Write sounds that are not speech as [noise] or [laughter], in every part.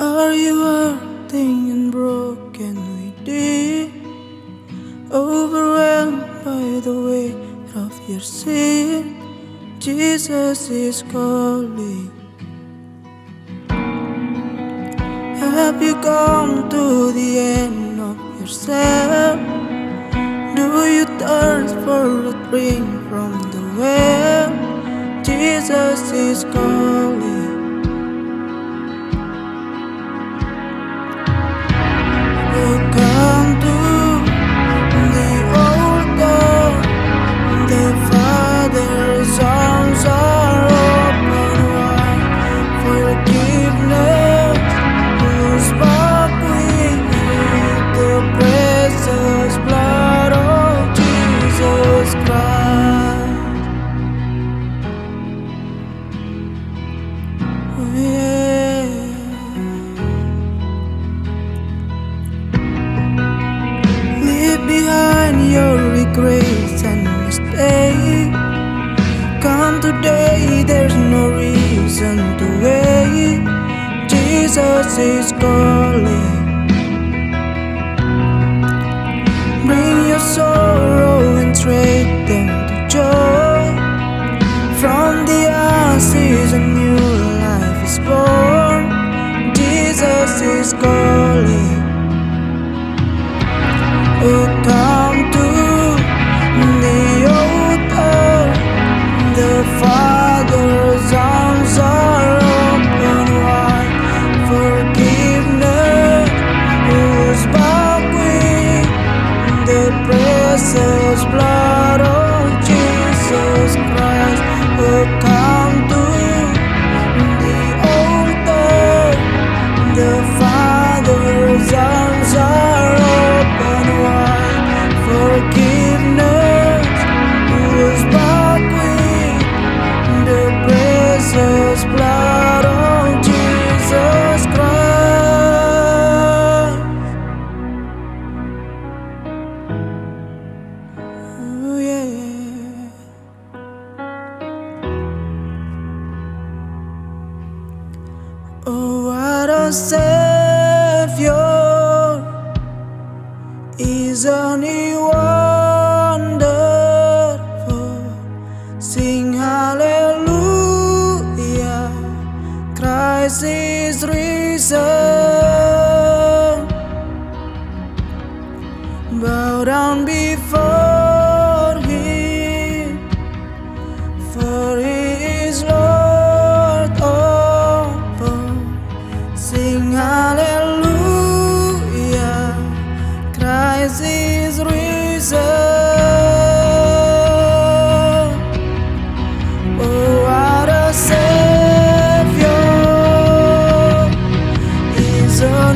Are you hurting and brokenly deep? Overwhelmed by the weight of your sin, Jesus is calling. Have you come to the end of yourself? do you turn for a drink from the well? Jesus is calling. grace and mistakes Come today, there's no reason to wait Jesus is calling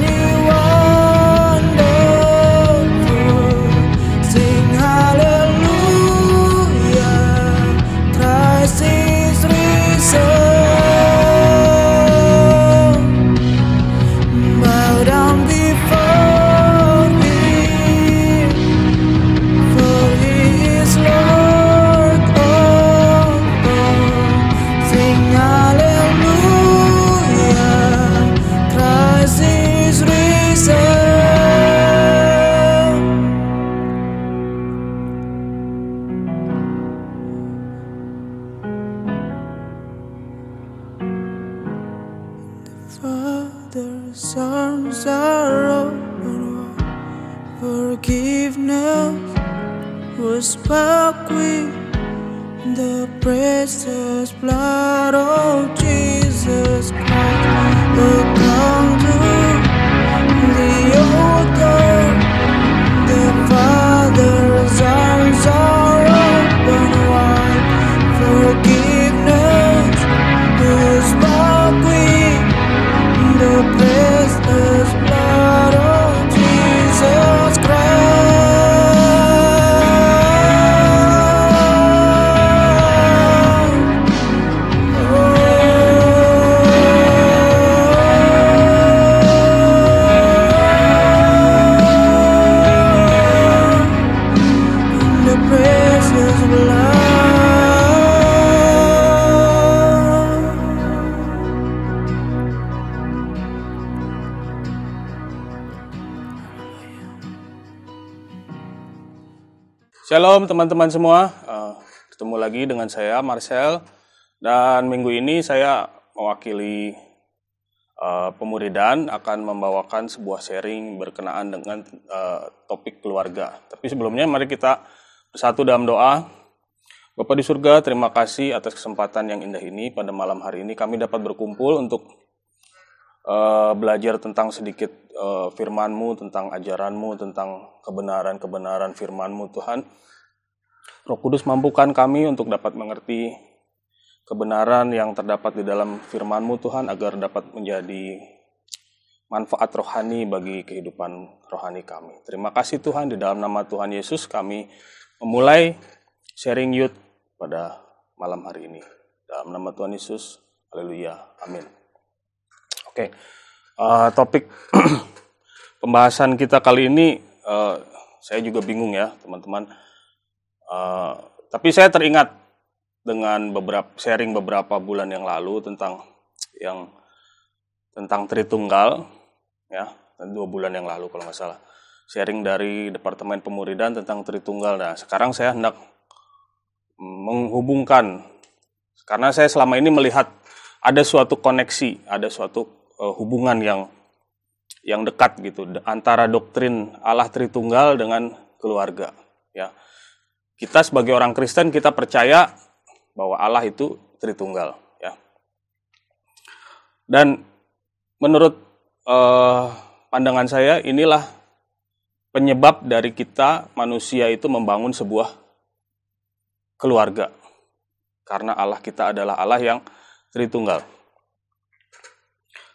down in Shalom teman-teman semua, uh, ketemu lagi dengan saya Marcel dan minggu ini saya mewakili uh, pemuridan akan membawakan sebuah sharing berkenaan dengan uh, topik keluarga. Tapi sebelumnya mari kita bersatu dalam doa. Bapak di surga, terima kasih atas kesempatan yang indah ini pada malam hari ini kami dapat berkumpul untuk uh, belajar tentang sedikit uh, firman tentang ajaranMu tentang kebenaran-kebenaran firmanMu Tuhan. Roh Kudus mampukan kami untuk dapat mengerti kebenaran yang terdapat di dalam firman-Mu Tuhan agar dapat menjadi manfaat rohani bagi kehidupan rohani kami. Terima kasih Tuhan di dalam nama Tuhan Yesus kami memulai sharing youth pada malam hari ini. Dalam nama Tuhan Yesus, haleluya. Amin. Oke. Okay. Uh, eh, topik [clears throat] pembahasan kita kali ini uh, saya juga bingung ya, teman-teman Eh, tapi saya teringat dengan beberapa sharing beberapa bulan yang lalu tentang yang tentang Tritunggal ya dua bulan yang lalu kalau nggak salah sharing dari Departemen Pemuridan tentang Tritunggal. Nah sekarang saya hendak menghubungkan karena saya selama ini melihat ada suatu koneksi, ada suatu uh, hubungan yang yang dekat gitu antara doktrin Allah Tritunggal dengan keluarga ya kita sebagai orang Kristen kita percaya bahwa Allah itu Tritunggal ya. Dan menurut eh, pandangan saya inilah penyebab dari kita manusia itu membangun sebuah keluarga. Karena Allah kita adalah Allah yang Tritunggal.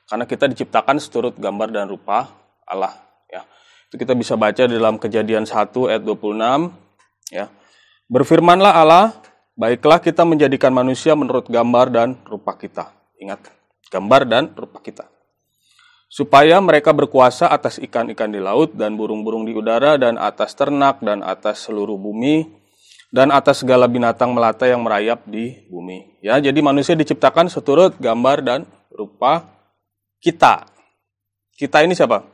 Karena kita diciptakan seturut gambar dan rupa Allah ya. Itu kita bisa baca di dalam Kejadian 1 ayat 26 ya. Berfirmanlah Allah, baiklah kita menjadikan manusia menurut gambar dan rupa kita. Ingat, gambar dan rupa kita. Supaya mereka berkuasa atas ikan-ikan di laut dan burung-burung di udara dan atas ternak dan atas seluruh bumi dan atas segala binatang melata yang merayap di bumi. Ya, jadi manusia diciptakan seturut gambar dan rupa kita. Kita ini siapa?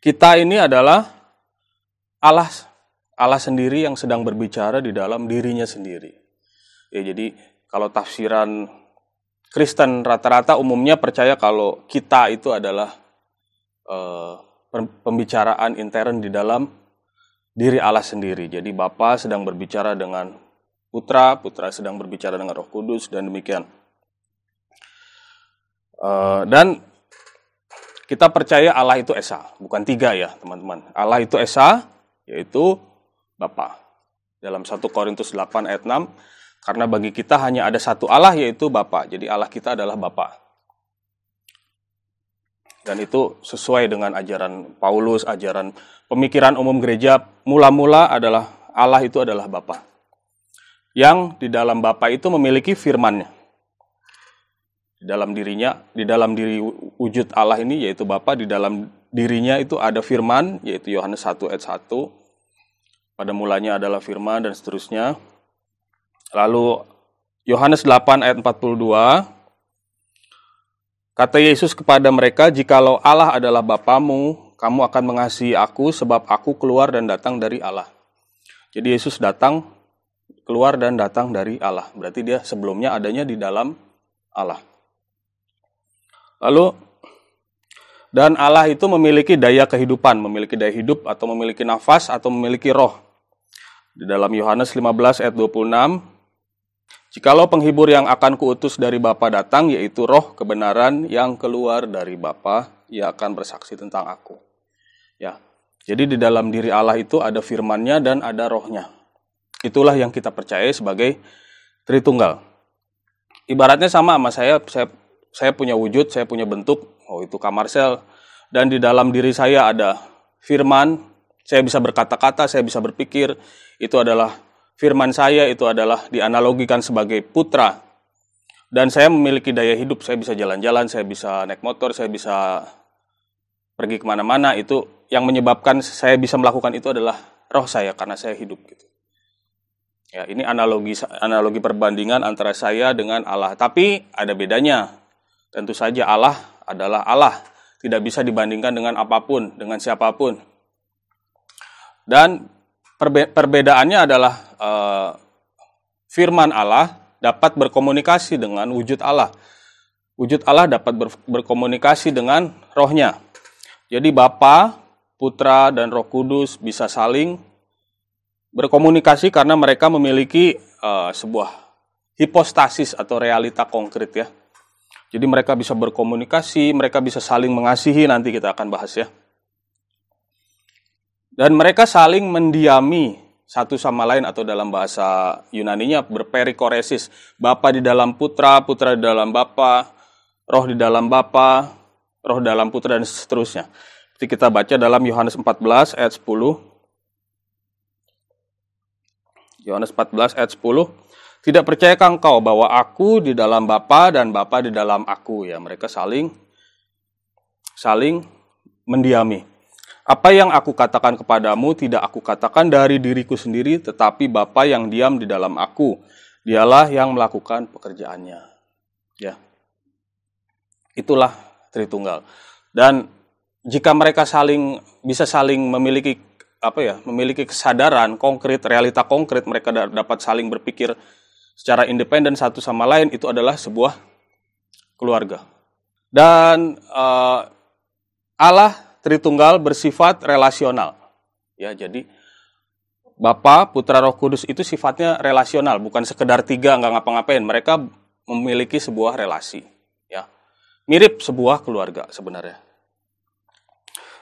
Kita ini adalah Allah Allah sendiri yang sedang berbicara di dalam dirinya sendiri. Ya jadi kalau tafsiran Kristen rata-rata umumnya percaya kalau kita itu adalah uh, pembicaraan intern di dalam diri Allah sendiri. Jadi Bapa sedang berbicara dengan Putra, Putra sedang berbicara dengan Roh Kudus dan demikian. Uh, dan kita percaya Allah itu esa, bukan tiga ya teman-teman. Allah itu esa, yaitu Bapa. Dalam 1 Korintus 8 ayat 6, karena bagi kita hanya ada satu Allah yaitu Bapa. Jadi Allah kita adalah Bapa. Dan itu sesuai dengan ajaran Paulus, ajaran pemikiran umum gereja. Mula-mula adalah Allah itu adalah Bapa. Yang di dalam Bapa itu memiliki firman-Nya. Di dalam dirinya, di dalam diri wujud Allah ini yaitu Bapa, di dalam dirinya itu ada firman yaitu Yohanes 1 ayat 1 pada mulanya adalah firman dan seterusnya. Lalu Yohanes 8 ayat 42 Kata Yesus kepada mereka, "Jikalau Allah adalah Bapamu, kamu akan mengasihi aku sebab aku keluar dan datang dari Allah." Jadi Yesus datang keluar dan datang dari Allah. Berarti dia sebelumnya adanya di dalam Allah. Lalu dan Allah itu memiliki daya kehidupan, memiliki daya hidup atau memiliki nafas atau memiliki roh. Di dalam Yohanes 15 ayat 26, Jikalau penghibur yang akan kuutus dari Bapa datang, yaitu roh kebenaran yang keluar dari Bapa, ia akan bersaksi tentang aku. Ya, jadi di dalam diri Allah itu ada firmannya dan ada rohnya. Itulah yang kita percaya sebagai Tritunggal. Ibaratnya sama sama saya, saya, saya punya wujud, saya punya bentuk, oh itu kamar sel. Dan di dalam diri saya ada firman, saya bisa berkata-kata, saya bisa berpikir, itu adalah firman saya, itu adalah dianalogikan sebagai putra. Dan saya memiliki daya hidup, saya bisa jalan-jalan, saya bisa naik motor, saya bisa pergi kemana-mana, itu yang menyebabkan saya bisa melakukan itu adalah roh saya, karena saya hidup. Gitu. Ya, ini analogi analogi perbandingan antara saya dengan Allah, tapi ada bedanya. Tentu saja Allah adalah Allah, tidak bisa dibandingkan dengan apapun, dengan siapapun. Dan perbe perbedaannya adalah uh, firman Allah dapat berkomunikasi dengan wujud Allah. Wujud Allah dapat ber berkomunikasi dengan rohnya. Jadi Bapa, Putra, dan Roh Kudus bisa saling berkomunikasi karena mereka memiliki uh, sebuah hipostasis atau realita konkret ya. Jadi mereka bisa berkomunikasi, mereka bisa saling mengasihi nanti kita akan bahas ya. Dan mereka saling mendiami satu sama lain atau dalam bahasa Yunaninya berperikoresis. Bapa di dalam putra, putra di dalam bapa, roh di dalam bapa, roh dalam putra dan seterusnya. Jadi kita baca dalam Yohanes 14 ayat 10. Yohanes 14 ayat 10. Tidak percayakah engkau bahwa aku di dalam Bapa dan Bapa di dalam aku? Ya, mereka saling saling mendiami. Apa yang aku katakan kepadamu tidak aku katakan dari diriku sendiri, tetapi Bapa yang diam di dalam aku. Dialah yang melakukan pekerjaannya. Ya. Itulah Tritunggal. Dan jika mereka saling bisa saling memiliki apa ya, memiliki kesadaran konkret, realita konkret, mereka dapat saling berpikir secara independen satu sama lain itu adalah sebuah keluarga. Dan uh, Allah Tritunggal bersifat relasional. Ya, jadi Bapa, Putra, Roh Kudus itu sifatnya relasional, bukan sekedar tiga nggak ngapa-ngapain. Mereka memiliki sebuah relasi, ya. Mirip sebuah keluarga sebenarnya.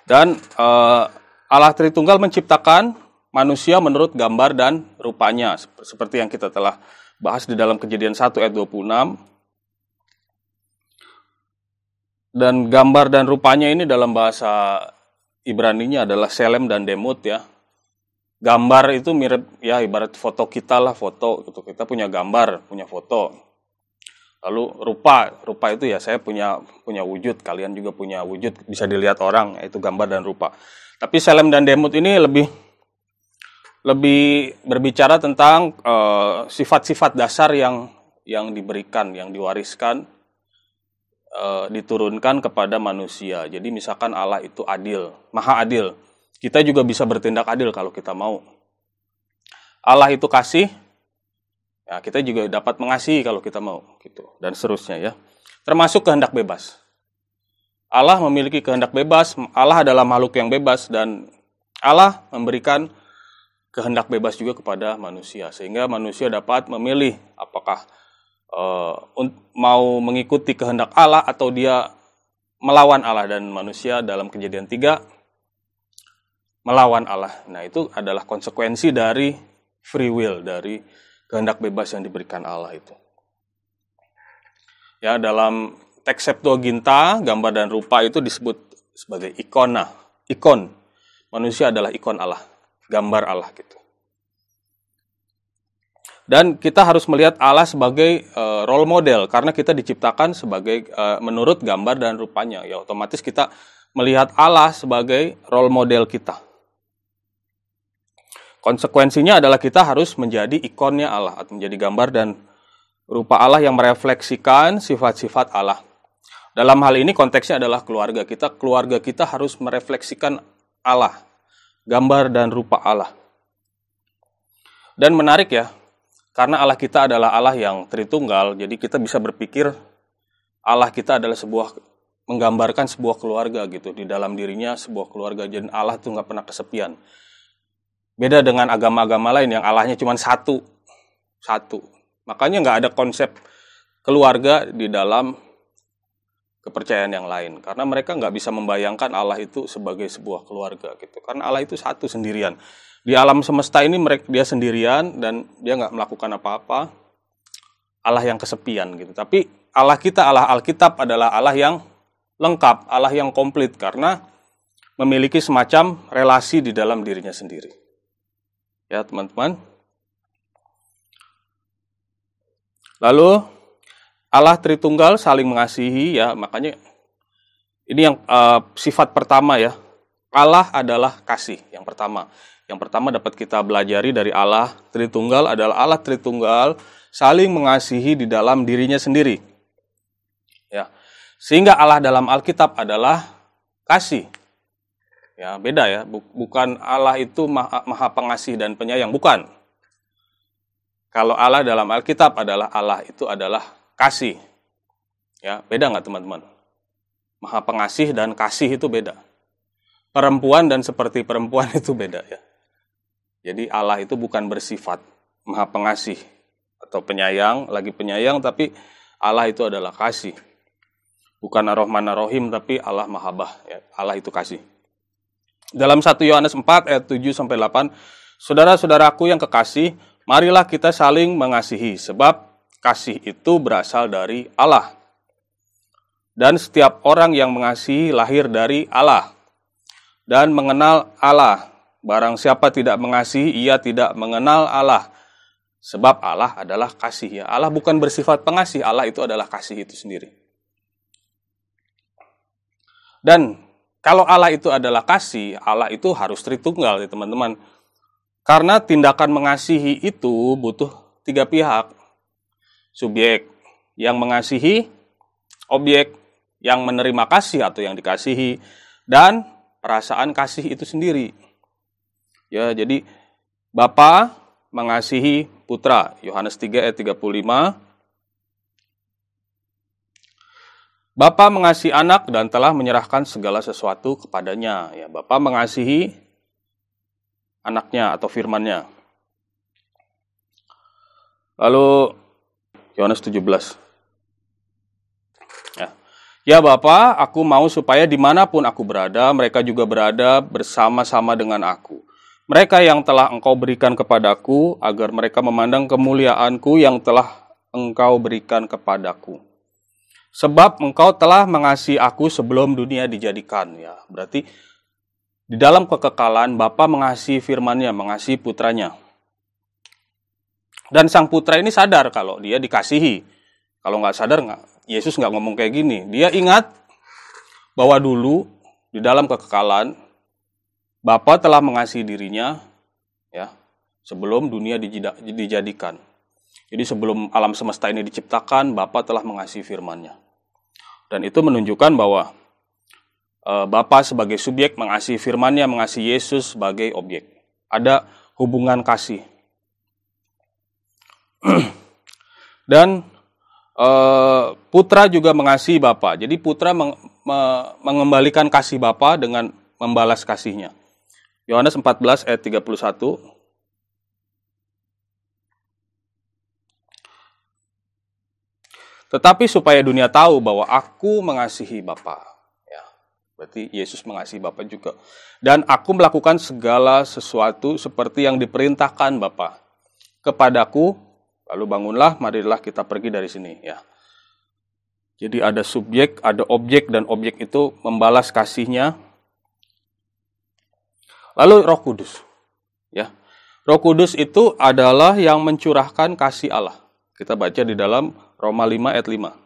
Dan uh, Allah Tritunggal menciptakan manusia menurut gambar dan rupanya seperti yang kita telah bahas di dalam Kejadian 1 ayat 26 dan gambar dan rupanya ini dalam bahasa Ibraninya adalah selem dan demut ya. Gambar itu mirip ya ibarat foto kita lah foto gitu. Kita punya gambar, punya foto. Lalu rupa, rupa itu ya saya punya punya wujud, kalian juga punya wujud, bisa dilihat orang itu gambar dan rupa. Tapi selem dan demut ini lebih lebih berbicara tentang eh, sifat-sifat uh, dasar yang yang diberikan, yang diwariskan e, diturunkan kepada manusia. Jadi misalkan Allah itu adil, maha adil. Kita juga bisa bertindak adil kalau kita mau. Allah itu kasih, ya kita juga dapat mengasihi kalau kita mau, gitu. Dan seterusnya ya. Termasuk kehendak bebas. Allah memiliki kehendak bebas, Allah adalah makhluk yang bebas dan Allah memberikan kehendak bebas juga kepada manusia sehingga manusia dapat memilih apakah uh, mau mengikuti kehendak Allah atau dia melawan Allah dan manusia dalam kejadian tiga melawan Allah. Nah, itu adalah konsekuensi dari free will, dari kehendak bebas yang diberikan Allah itu. Ya, dalam teks Septuaginta, gambar dan rupa itu disebut sebagai ikona, ikon. Manusia adalah ikon Allah, gambar Allah gitu dan kita harus melihat Allah sebagai uh, role model karena kita diciptakan sebagai uh, menurut gambar dan rupanya ya otomatis kita melihat Allah sebagai role model kita konsekuensinya adalah kita harus menjadi ikonnya Allah atau menjadi gambar dan rupa Allah yang merefleksikan sifat-sifat Allah dalam hal ini konteksnya adalah keluarga kita keluarga kita harus merefleksikan Allah gambar dan rupa Allah dan menarik ya karena Allah kita adalah Allah yang Tritunggal, jadi kita bisa berpikir Allah kita adalah sebuah menggambarkan sebuah keluarga gitu di dalam dirinya sebuah keluarga jadi Allah tuh nggak pernah kesepian beda dengan agama-agama lain yang Allahnya cuma satu satu makanya nggak ada konsep keluarga di dalam kepercayaan yang lain karena mereka nggak bisa membayangkan Allah itu sebagai sebuah keluarga gitu karena Allah itu satu sendirian di alam semesta ini mereka dia sendirian dan dia nggak melakukan apa-apa Allah yang kesepian gitu tapi Allah kita Allah Alkitab adalah Allah yang lengkap Allah yang komplit karena memiliki semacam relasi di dalam dirinya sendiri ya teman-teman lalu Allah Tritunggal saling mengasihi ya makanya ini yang uh, sifat pertama ya Allah adalah kasih yang pertama yang pertama dapat kita belajari dari Allah Tritunggal adalah Allah Tritunggal saling mengasihi di dalam dirinya sendiri ya sehingga Allah dalam Alkitab adalah kasih ya beda ya bukan Allah itu maha, maha pengasih dan penyayang bukan kalau Allah dalam Alkitab adalah Allah itu adalah kasih. Ya, beda nggak teman-teman? Maha pengasih dan kasih itu beda. Perempuan dan seperti perempuan [laughs] itu beda ya. Jadi Allah itu bukan bersifat maha pengasih atau penyayang, lagi penyayang tapi Allah itu adalah kasih. Bukan Ar-Rahman Ar-Rahim tapi Allah Mahabah, ya. Allah itu kasih. Dalam 1 Yohanes 4 ayat 7 sampai 8, saudara-saudaraku yang kekasih, marilah kita saling mengasihi sebab kasih itu berasal dari Allah. Dan setiap orang yang mengasihi lahir dari Allah dan mengenal Allah. Barang siapa tidak mengasihi, ia tidak mengenal Allah. Sebab Allah adalah kasih ya. Allah bukan bersifat pengasih, Allah itu adalah kasih itu sendiri. Dan kalau Allah itu adalah kasih, Allah itu harus tritunggal ya teman-teman. Karena tindakan mengasihi itu butuh tiga pihak, subjek yang mengasihi, objek yang menerima kasih atau yang dikasihi, dan perasaan kasih itu sendiri. Ya, jadi Bapa mengasihi putra, Yohanes 3 ayat 35. Bapa mengasihi anak dan telah menyerahkan segala sesuatu kepadanya. Ya, Bapa mengasihi anaknya atau firmannya. Lalu Yohanes 17. Ya. ya Bapa, aku mau supaya dimanapun aku berada, mereka juga berada bersama-sama dengan aku. Mereka yang telah engkau berikan kepadaku, agar mereka memandang kemuliaanku yang telah engkau berikan kepadaku. Sebab engkau telah mengasihi aku sebelum dunia dijadikan. Ya, berarti di dalam kekekalan Bapa mengasihi firman-Nya, mengasihi putranya. Dan sang putra ini sadar kalau dia dikasihi. Kalau nggak sadar, nggak, Yesus nggak ngomong kayak gini. Dia ingat bahwa dulu di dalam kekekalan, Bapa telah mengasihi dirinya ya sebelum dunia dijadikan. Jadi sebelum alam semesta ini diciptakan, Bapa telah mengasihi firman-Nya. Dan itu menunjukkan bahwa eh, Bapa sebagai subjek mengasihi firman-Nya, mengasihi Yesus sebagai objek. Ada hubungan kasih [clears throat] Dan Uh, putra juga mengasihi Bapa. Jadi putra meng, me, mengembalikan kasih Bapa dengan membalas kasihnya. Yohanes 14 ayat 31. Tetapi supaya dunia tahu bahwa aku mengasihi Bapa. Ya, berarti Yesus mengasihi Bapa juga. Dan aku melakukan segala sesuatu seperti yang diperintahkan Bapa. Kepadaku Lalu bangunlah, marilah kita pergi dari sini ya. Jadi ada subjek, ada objek dan objek itu membalas kasihnya. Lalu Roh Kudus. Ya. Roh Kudus itu adalah yang mencurahkan kasih Allah. Kita baca di dalam Roma 5 ayat 5.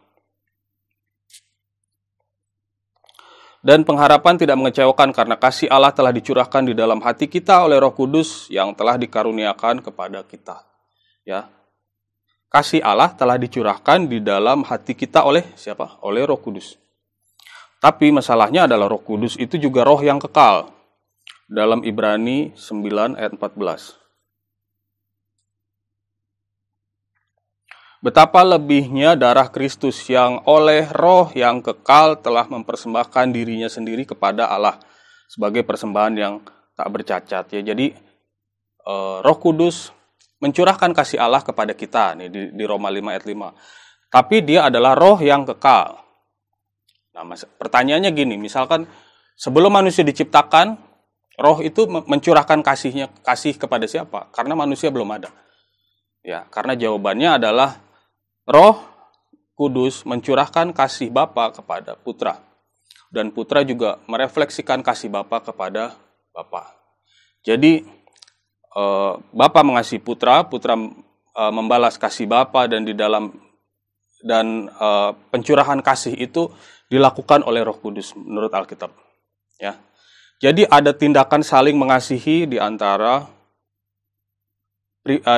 Dan pengharapan tidak mengecewakan karena kasih Allah telah dicurahkan di dalam hati kita oleh Roh Kudus yang telah dikaruniakan kepada kita. Ya, kasih Allah telah dicurahkan di dalam hati kita oleh siapa? Oleh Roh Kudus. Tapi masalahnya adalah Roh Kudus itu juga roh yang kekal. Dalam Ibrani 9 ayat 14. Betapa lebihnya darah Kristus yang oleh roh yang kekal telah mempersembahkan dirinya sendiri kepada Allah sebagai persembahan yang tak bercacat ya. Jadi eh, Roh Kudus mencurahkan kasih Allah kepada kita nih di, di Roma 5 ayat 5. Tapi dia adalah roh yang kekal. Nah, mas, pertanyaannya gini, misalkan sebelum manusia diciptakan, roh itu mencurahkan kasihnya kasih kepada siapa? Karena manusia belum ada. Ya, karena jawabannya adalah roh kudus mencurahkan kasih Bapa kepada putra. Dan putra juga merefleksikan kasih Bapa kepada Bapa. Jadi Eh, Bapak mengasihi Putra, Putra eh, membalas kasih Bapak dan di dalam dan eh, pencurahan kasih itu dilakukan oleh Roh Kudus menurut Alkitab. Ya. Jadi ada tindakan saling mengasihi di antara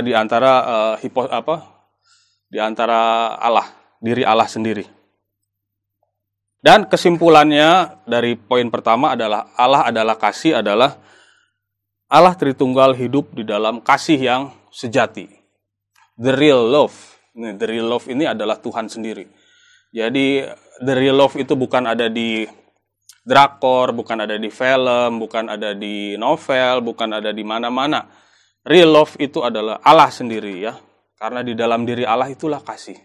di antara hipo, apa? di antara Allah, diri Allah sendiri. Dan kesimpulannya dari poin pertama adalah Allah adalah kasih adalah Allah Tritunggal hidup di dalam kasih yang sejati. The real love. Nih, the real love ini adalah Tuhan sendiri. Jadi the real love itu bukan ada di drakor, bukan ada di film, bukan ada di novel, bukan ada di mana-mana. Real love itu adalah Allah sendiri ya. Karena di dalam diri Allah itulah kasih.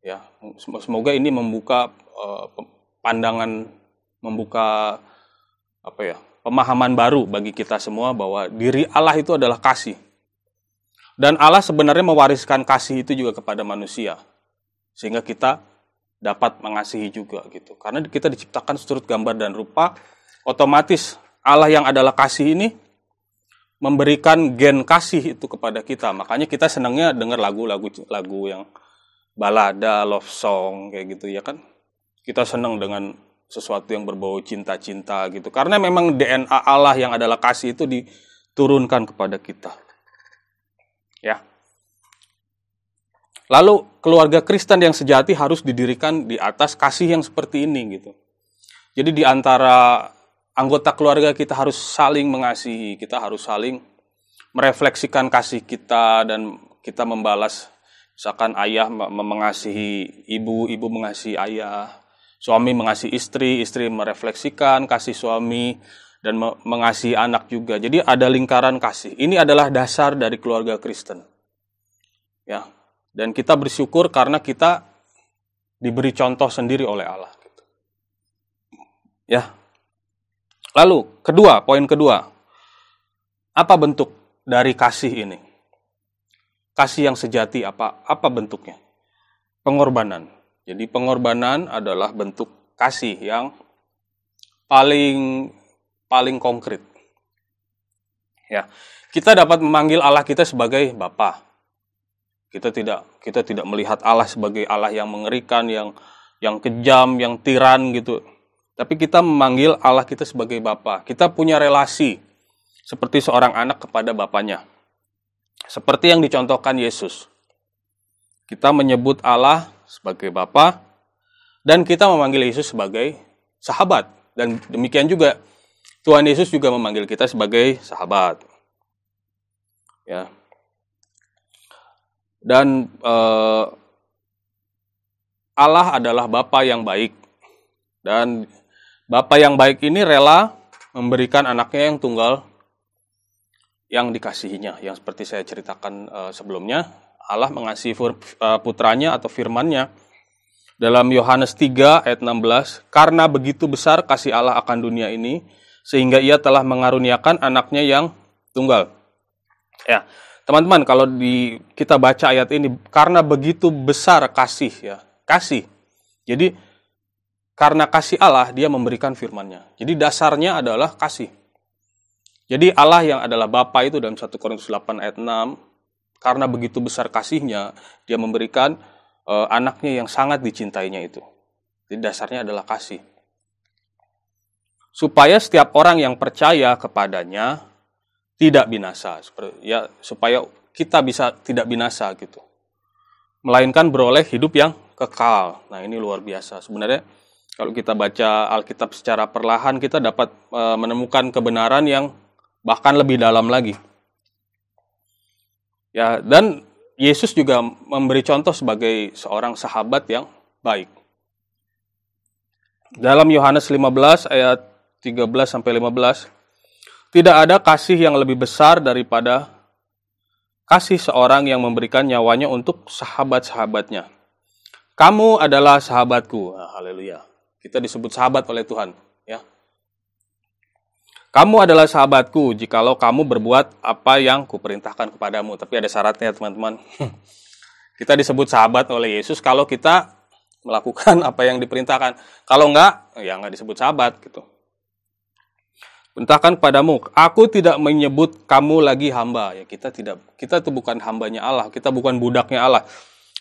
Ya, semoga ini membuka uh, pandangan membuka apa ya? pemahaman baru bagi kita semua bahwa diri Allah itu adalah kasih. Dan Allah sebenarnya mewariskan kasih itu juga kepada manusia. Sehingga kita dapat mengasihi juga gitu. Karena kita diciptakan seturut gambar dan rupa, otomatis Allah yang adalah kasih ini memberikan gen kasih itu kepada kita. Makanya kita senangnya dengar lagu-lagu lagu yang balada, love song kayak gitu ya kan. Kita senang dengan sesuatu yang berbau cinta-cinta gitu. Karena memang DNA Allah yang adalah kasih itu diturunkan kepada kita. Ya. Lalu keluarga Kristen yang sejati harus didirikan di atas kasih yang seperti ini gitu. Jadi di antara anggota keluarga kita harus saling mengasihi, kita harus saling merefleksikan kasih kita dan kita membalas misalkan ayah mengasihi ibu, ibu mengasihi ayah, Suami mengasihi istri, istri merefleksikan kasih suami dan mengasihi anak juga. Jadi ada lingkaran kasih. Ini adalah dasar dari keluarga Kristen. Ya. Dan kita bersyukur karena kita diberi contoh sendiri oleh Allah. Gitu. Ya. Lalu, kedua, poin kedua. Apa bentuk dari kasih ini? Kasih yang sejati apa apa bentuknya? Pengorbanan. Jadi pengorbanan adalah bentuk kasih yang paling paling konkret. Ya, kita dapat memanggil Allah kita sebagai Bapa. Kita tidak kita tidak melihat Allah sebagai Allah yang mengerikan, yang yang kejam, yang tiran gitu. Tapi kita memanggil Allah kita sebagai Bapa. Kita punya relasi seperti seorang anak kepada bapaknya. Seperti yang dicontohkan Yesus. Kita menyebut Allah sebagai Bapa dan kita memanggil Yesus sebagai sahabat dan demikian juga Tuhan Yesus juga memanggil kita sebagai sahabat. Ya. Dan eh, Allah adalah Bapa yang baik dan Bapa yang baik ini rela memberikan anaknya yang tunggal yang dikasihinya, yang seperti saya ceritakan uh, sebelumnya, Allah mengasihi eh, putranya atau firmannya. Dalam Yohanes 3 ayat 16, karena begitu besar kasih Allah akan dunia ini, sehingga ia telah mengaruniakan anaknya yang tunggal. Ya, teman-teman kalau di kita baca ayat ini karena begitu besar kasih ya kasih jadi karena kasih Allah dia memberikan firmannya jadi dasarnya adalah kasih jadi Allah yang adalah Bapa itu dalam 1 Korintus 8 ayat 6 karena begitu besar kasihnya, dia memberikan uh, anaknya yang sangat dicintainya itu. Jadi dasarnya adalah kasih. Supaya setiap orang yang percaya kepadanya tidak binasa, ya supaya kita bisa tidak binasa gitu. Melainkan beroleh hidup yang kekal. Nah, ini luar biasa. Sebenarnya kalau kita baca Alkitab secara perlahan kita dapat uh, menemukan kebenaran yang bahkan lebih dalam lagi. Ya, dan Yesus juga memberi contoh sebagai seorang sahabat yang baik. Dalam Yohanes 15 ayat 13 sampai 15, tidak ada kasih yang lebih besar daripada kasih seorang yang memberikan nyawanya untuk sahabat-sahabatnya. Kamu adalah sahabatku. Nah, haleluya. Kita disebut sahabat oleh Tuhan, ya. Kamu adalah sahabatku jikalau kamu berbuat apa yang kuperintahkan kepadamu. Tapi ada syaratnya teman-teman. [laughs] kita disebut sahabat oleh Yesus kalau kita melakukan [laughs] apa yang diperintahkan. Kalau enggak, ya enggak disebut sahabat gitu. Perintahkan kepadamu. aku tidak menyebut kamu lagi hamba. Ya kita tidak, kita itu bukan hambanya Allah, kita bukan budaknya Allah.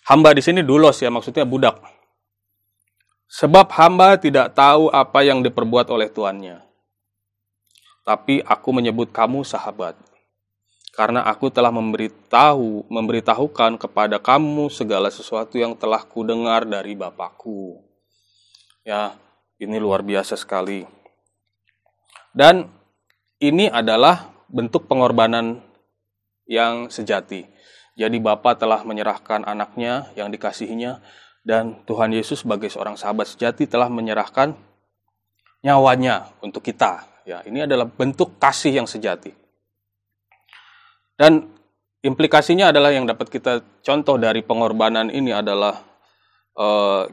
Hamba di sini dulos ya, maksudnya budak. Sebab hamba tidak tahu apa yang diperbuat oleh tuannya tapi aku menyebut kamu sahabat. Karena aku telah memberitahu, memberitahukan kepada kamu segala sesuatu yang telah kudengar dari Bapakku. Ya, ini luar biasa sekali. Dan ini adalah bentuk pengorbanan yang sejati. Jadi Bapa telah menyerahkan anaknya yang dikasihinya dan Tuhan Yesus sebagai seorang sahabat sejati telah menyerahkan nyawanya untuk kita Ya, ini adalah bentuk kasih yang sejati. Dan implikasinya adalah yang dapat kita contoh dari pengorbanan ini adalah eh,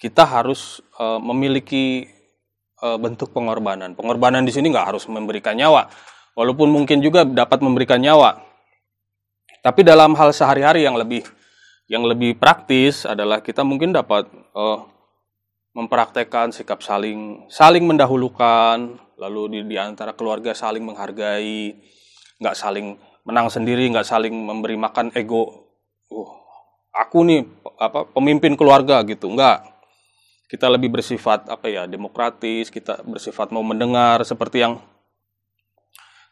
kita harus eh, memiliki eh, bentuk pengorbanan. Pengorbanan di sini nggak harus memberikan nyawa, walaupun mungkin juga dapat memberikan nyawa. Tapi dalam hal sehari-hari yang lebih yang lebih praktis adalah kita mungkin dapat uh, mempraktekkan sikap saling saling mendahulukan lalu di, di antara keluarga saling menghargai, nggak saling menang sendiri, nggak saling memberi makan ego. Uh, aku nih apa pemimpin keluarga gitu, nggak. Kita lebih bersifat apa ya demokratis, kita bersifat mau mendengar seperti yang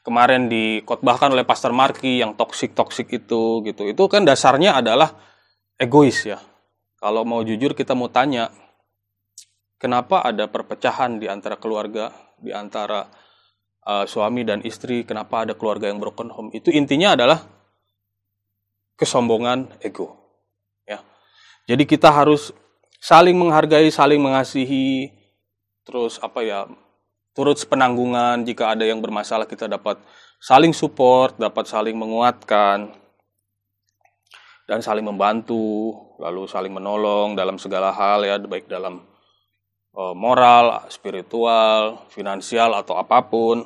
kemarin dikotbahkan oleh Pastor Marki yang toksik-toksik itu gitu. Itu kan dasarnya adalah egois ya. Kalau mau jujur kita mau tanya, kenapa ada perpecahan di antara keluarga di antara uh, suami dan istri, kenapa ada keluarga yang broken home. Itu intinya adalah kesombongan ego. Ya. Jadi kita harus saling menghargai, saling mengasihi, terus apa ya, turut sepenanggungan jika ada yang bermasalah kita dapat saling support, dapat saling menguatkan dan saling membantu, lalu saling menolong dalam segala hal ya, baik dalam Eh, moral, spiritual, finansial atau apapun.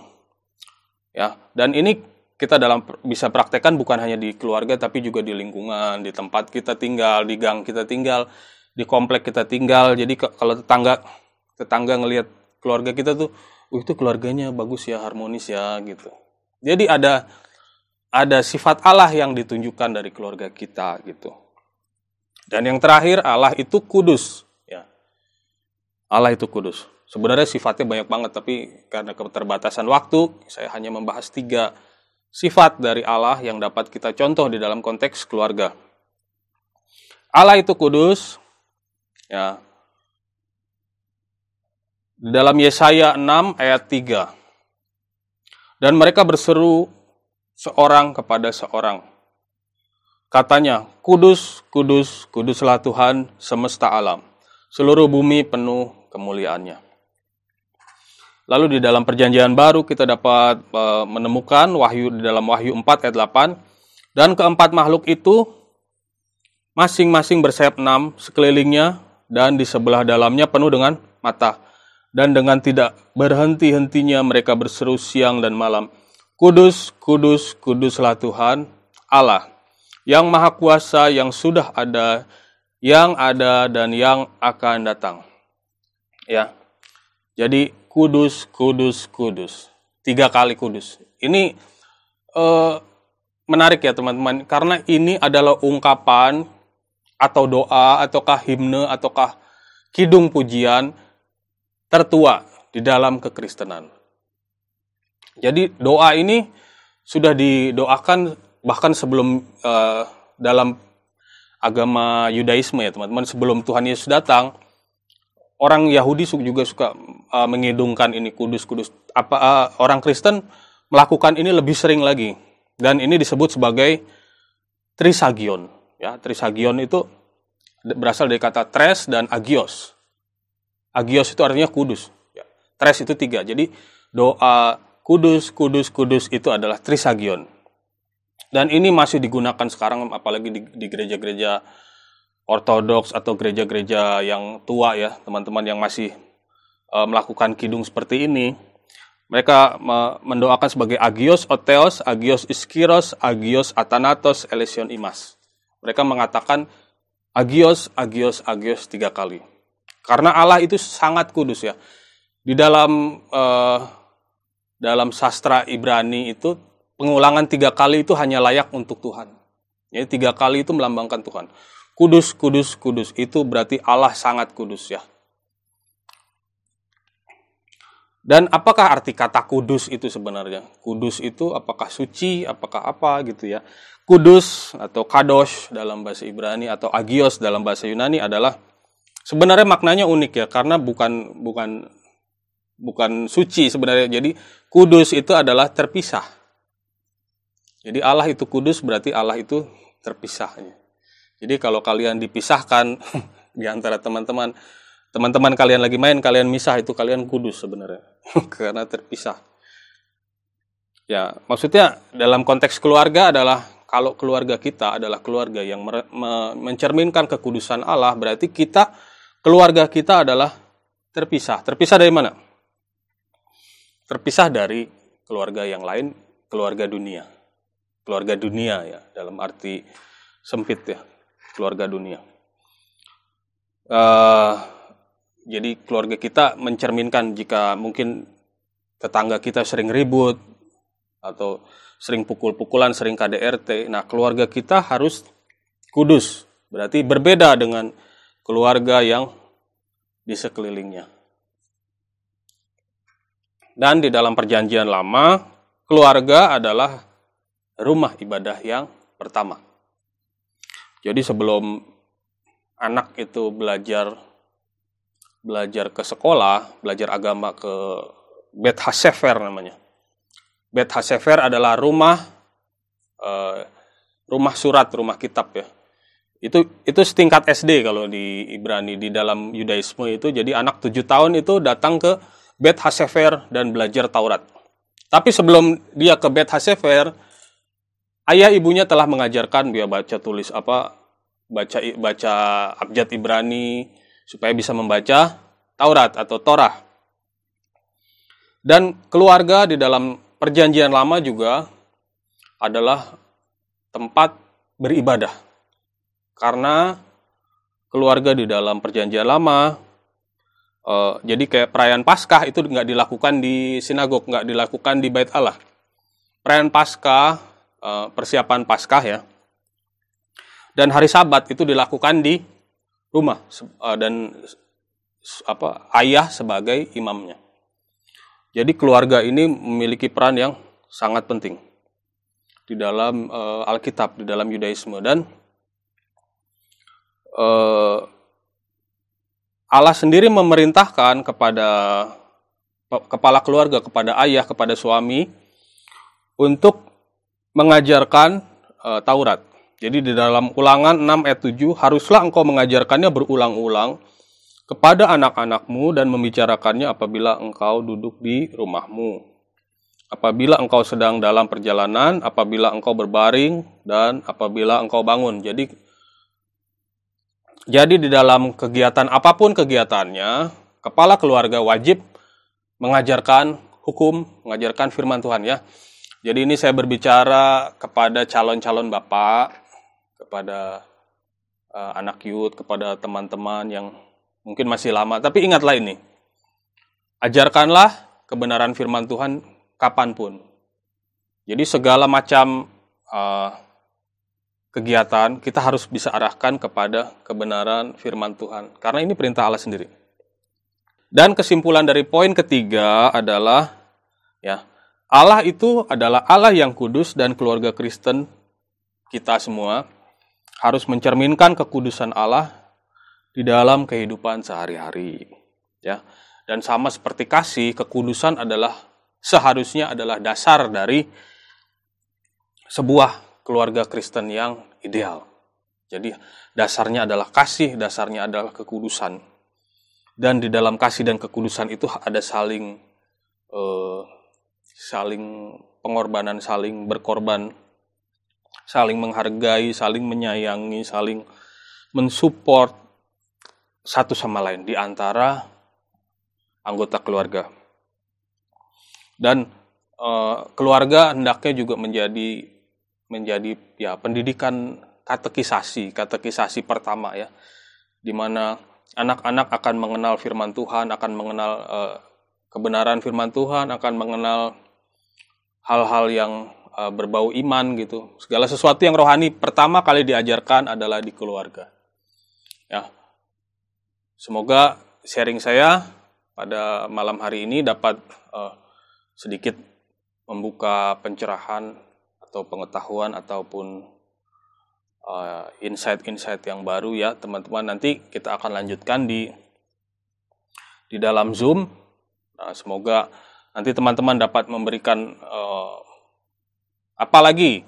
Ya, dan ini kita dalam bisa praktekkan bukan hanya di keluarga tapi juga di lingkungan, di tempat kita tinggal, di gang kita tinggal, di komplek kita tinggal. Jadi kalau tetangga tetangga ngelihat keluarga kita tuh, uh, itu keluarganya bagus ya, harmonis ya gitu. Jadi ada ada sifat Allah yang ditunjukkan dari keluarga kita gitu. Dan yang terakhir Allah itu kudus. Allah itu kudus. Sebenarnya sifatnya banyak banget, tapi karena keterbatasan waktu, saya hanya membahas tiga sifat dari Allah yang dapat kita contoh di dalam konteks keluarga. Allah itu kudus, ya. Dalam Yesaya 6 ayat 3. Dan mereka berseru seorang kepada seorang. Katanya, kudus, kudus, kuduslah Tuhan semesta alam. Seluruh bumi penuh kemuliaannya. Lalu di dalam perjanjian baru kita dapat eh, menemukan wahyu di dalam Wahyu 4 ayat 8 dan keempat makhluk itu masing-masing bersayap enam sekelilingnya dan di sebelah dalamnya penuh dengan mata dan dengan tidak berhenti-hentinya mereka berseru siang dan malam Kudus kudus kuduslah Tuhan Allah yang maha kuasa yang sudah ada yang ada dan yang akan datang ya. Jadi kudus, kudus, kudus. Tiga kali kudus. Ini eh, menarik ya teman-teman, karena ini adalah ungkapan atau doa, ataukah himne, ataukah kidung pujian tertua di dalam kekristenan. Jadi doa ini sudah didoakan bahkan sebelum eh, dalam agama Yudaisme ya teman-teman, sebelum Tuhan Yesus datang, orang Yahudi juga suka uh, mengidungkan ini kudus kudus apa uh, orang Kristen melakukan ini lebih sering lagi dan ini disebut sebagai trisagion ya trisagion itu berasal dari kata tres dan agios agios itu artinya kudus ya. tres itu tiga jadi doa kudus kudus kudus itu adalah trisagion dan ini masih digunakan sekarang apalagi di gereja-gereja ortodoks atau gereja-gereja yang tua ya, teman-teman yang masih uh, melakukan kidung seperti ini, mereka mendoakan sebagai agios oteos, agios iskiros, agios atanatos, elesion imas. Mereka mengatakan agios, agios, agios tiga kali. Karena Allah itu sangat kudus ya. Di dalam uh, dalam sastra Ibrani itu pengulangan tiga kali itu hanya layak untuk Tuhan. Jadi tiga kali itu melambangkan Tuhan. Kudus, kudus, kudus. Itu berarti Allah sangat kudus ya. Dan apakah arti kata kudus itu sebenarnya? Kudus itu apakah suci, apakah apa gitu ya. Kudus atau kadosh dalam bahasa Ibrani atau agios dalam bahasa Yunani adalah sebenarnya maknanya unik ya karena bukan bukan bukan suci sebenarnya. Jadi kudus itu adalah terpisah. Jadi Allah itu kudus berarti Allah itu terpisahnya. Jadi kalau kalian dipisahkan [laughs] di antara teman-teman, teman-teman kalian lagi main, kalian misah itu kalian kudus sebenarnya [laughs] karena terpisah. Ya, maksudnya dalam konteks keluarga adalah kalau keluarga kita adalah keluarga yang mencerminkan kekudusan Allah, berarti kita keluarga kita adalah terpisah. Terpisah dari mana? Terpisah dari keluarga yang lain, keluarga dunia. Keluarga dunia ya, dalam arti sempit ya keluarga dunia. Uh, jadi keluarga kita mencerminkan jika mungkin tetangga kita sering ribut atau sering pukul-pukulan, sering KDRT. Nah, keluarga kita harus kudus. Berarti berbeda dengan keluarga yang di sekelilingnya. Dan di dalam perjanjian lama, keluarga adalah rumah ibadah yang pertama. Jadi sebelum anak itu belajar belajar ke sekolah, belajar agama ke Bet Hasefer namanya. Bet Hasefer adalah rumah eh, rumah surat, rumah kitab ya. Itu itu setingkat SD kalau di Ibrani di dalam Yudaisme itu jadi anak tujuh tahun itu datang ke Bet Hasefer dan belajar Taurat. Tapi sebelum dia ke Bet Hasefer, Ayah ibunya telah mengajarkan dia baca tulis apa baca baca abjad Ibrani supaya bisa membaca Taurat atau Torah. Dan keluarga di dalam perjanjian lama juga adalah tempat beribadah. Karena keluarga di dalam perjanjian lama, eh, jadi kayak perayaan Paskah itu nggak dilakukan di sinagog, nggak dilakukan di bait Allah. Perayaan Paskah Eh, persiapan Paskah ya. Dan hari Sabat itu dilakukan di rumah eh, dan apa ayah sebagai imamnya. Jadi keluarga ini memiliki peran yang sangat penting di dalam uh, Alkitab, di dalam Yudaisme dan uh, Allah sendiri memerintahkan kepada kepala keluarga, kepada ayah, kepada suami untuk mengajarkan e, Taurat. Jadi di dalam ulangan 6 ayat 7, haruslah engkau mengajarkannya berulang-ulang kepada anak-anakmu dan membicarakannya apabila engkau duduk di rumahmu. Apabila engkau sedang dalam perjalanan, apabila engkau berbaring, dan apabila engkau bangun. Jadi jadi di dalam kegiatan apapun kegiatannya, kepala keluarga wajib mengajarkan hukum, mengajarkan firman Tuhan ya. Jadi ini saya berbicara kepada calon-calon bapak, kepada uh, anak yud, kepada teman-teman yang mungkin masih lama. Tapi ingatlah ini, ajarkanlah kebenaran firman Tuhan kapanpun. Jadi segala macam uh, kegiatan kita harus bisa arahkan kepada kebenaran firman Tuhan. Karena ini perintah Allah sendiri. Dan kesimpulan dari poin ketiga adalah ya Allah itu adalah Allah yang kudus dan keluarga Kristen kita semua harus mencerminkan kekudusan Allah di dalam kehidupan sehari-hari. Ya. Dan sama seperti kasih, kekudusan adalah seharusnya adalah dasar dari sebuah keluarga Kristen yang ideal. Jadi dasarnya adalah kasih, dasarnya adalah kekudusan. Dan di dalam kasih dan kekudusan itu ada saling eh, saling pengorbanan, saling berkorban, saling menghargai, saling menyayangi, saling mensupport satu sama lain di antara anggota keluarga. Dan e, keluarga hendaknya juga menjadi menjadi ya pendidikan katekisasi, katekisasi pertama ya. Di mana anak-anak akan mengenal firman Tuhan, akan mengenal e, kebenaran firman Tuhan, akan mengenal hal-hal yang uh, berbau iman gitu. Segala sesuatu yang rohani pertama kali diajarkan adalah di keluarga. Ya. Semoga sharing saya pada malam hari ini dapat uh, sedikit membuka pencerahan atau pengetahuan ataupun uh, insight-insight yang baru ya teman-teman. Nanti kita akan lanjutkan di di dalam Zoom. Nah, semoga Nanti teman-teman dapat memberikan uh, apalagi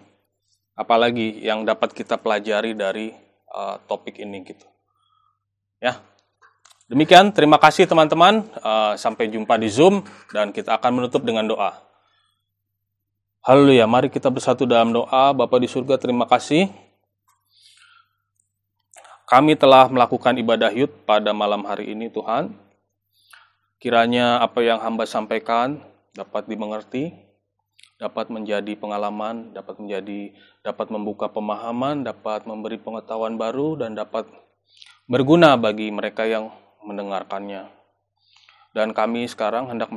apalagi yang dapat kita pelajari dari uh, topik ini gitu. Ya. Demikian, terima kasih teman-teman. uh, sampai jumpa di Zoom dan kita akan menutup dengan doa. Haleluya, mari kita bersatu dalam doa. Bapak di surga, terima kasih kami telah melakukan ibadah yud pada malam hari ini Tuhan. Kiranya apa yang hamba sampaikan dapat dimengerti, dapat menjadi pengalaman, dapat menjadi dapat membuka pemahaman, dapat memberi pengetahuan baru dan dapat berguna bagi mereka yang mendengarkannya. Dan kami sekarang hendak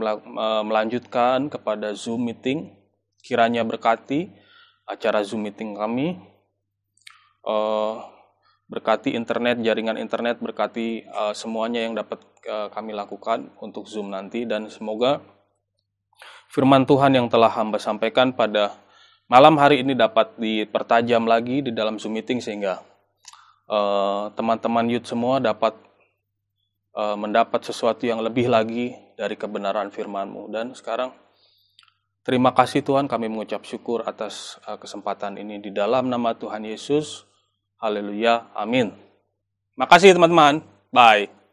melanjutkan kepada Zoom meeting, kiranya berkati acara Zoom meeting kami. Eh, berkati internet, jaringan internet, berkati eh, semuanya yang dapat Eh, kami lakukan untuk Zoom nanti dan semoga firman Tuhan yang telah hamba sampaikan pada malam hari ini dapat dipertajam lagi di dalam Zoom meeting sehingga eh, teman-teman uh, youth semua dapat uh, mendapat sesuatu yang lebih lagi dari kebenaran firman-Mu dan sekarang terima kasih Tuhan kami mengucap syukur atas uh, kesempatan ini di dalam nama Tuhan Yesus. Haleluya. Amin. Makasih teman-teman. Bye.